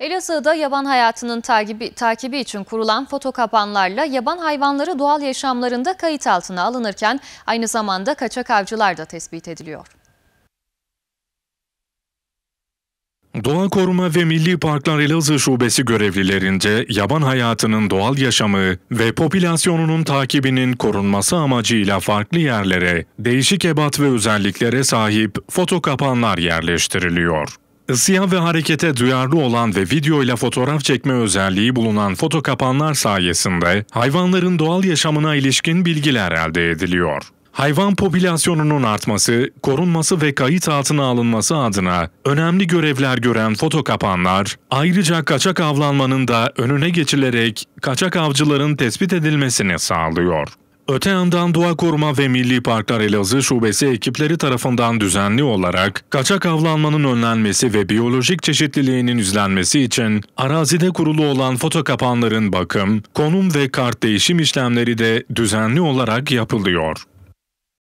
Elazığ'da yaban hayatının takibi, takibi için kurulan foto kapanlarla yaban hayvanları doğal yaşamlarında kayıt altına alınırken aynı zamanda kaçak avcılar da tespit ediliyor. Doğa Koruma ve Milli Parklar Elazığ Şubesi görevlilerince yaban hayatının doğal yaşamı ve popülasyonunun takibinin korunması amacıyla farklı yerlere, değişik ebat ve özelliklere sahip foto kapanlar yerleştiriliyor. Isıya ve harekete duyarlı olan ve video ile fotoğraf çekme özelliği bulunan foto kapanlar sayesinde hayvanların doğal yaşamına ilişkin bilgiler elde ediliyor. Hayvan popülasyonunun artması, korunması ve kayıt altına alınması adına önemli görevler gören foto kapanlar ayrıca kaçak avlanmanın da önüne geçilerek kaçak avcıların tespit edilmesini sağlıyor. Öte yandan Doğa Koruma ve Milli Parklar Elazığ Şubesi ekipleri tarafından düzenli olarak kaçak avlanmanın önlenmesi ve biyolojik çeşitliliğinin izlenmesi için arazide kurulu olan foto kapanların bakım, konum ve kart değişim işlemleri de düzenli olarak yapılıyor.